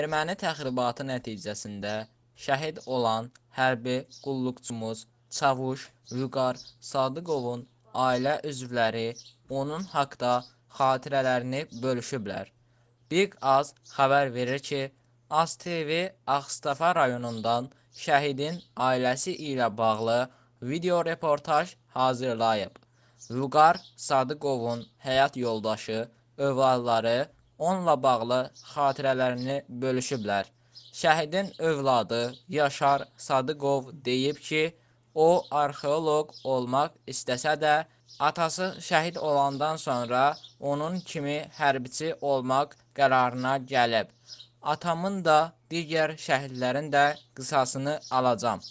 Erməni təxribatı nəticəsində şəhid olan hərbi qulluqçumuz Çavuş Vüqar Sadıqovun ailə üzvləri onun haqda xatirələrini bölüşüblər. Big Az xəbər verir ki, Az TV Ağstafa rayonundan şəhidin ailəsi ilə bağlı video reportaj hazırlayıb. Vüqar Sadıqovun həyat yoldaşı, övladları onunla bağlı xatirələrini bölüşüblər. Şəhidin övladı Yaşar Sadıqov deyib ki, o arxeoloq olmaq istəsə də atası şəhid olandan sonra onun kimi hərbiçi olmaq qərarına gəlib. Atamın da digər şəhidlərin də qisasını alacam.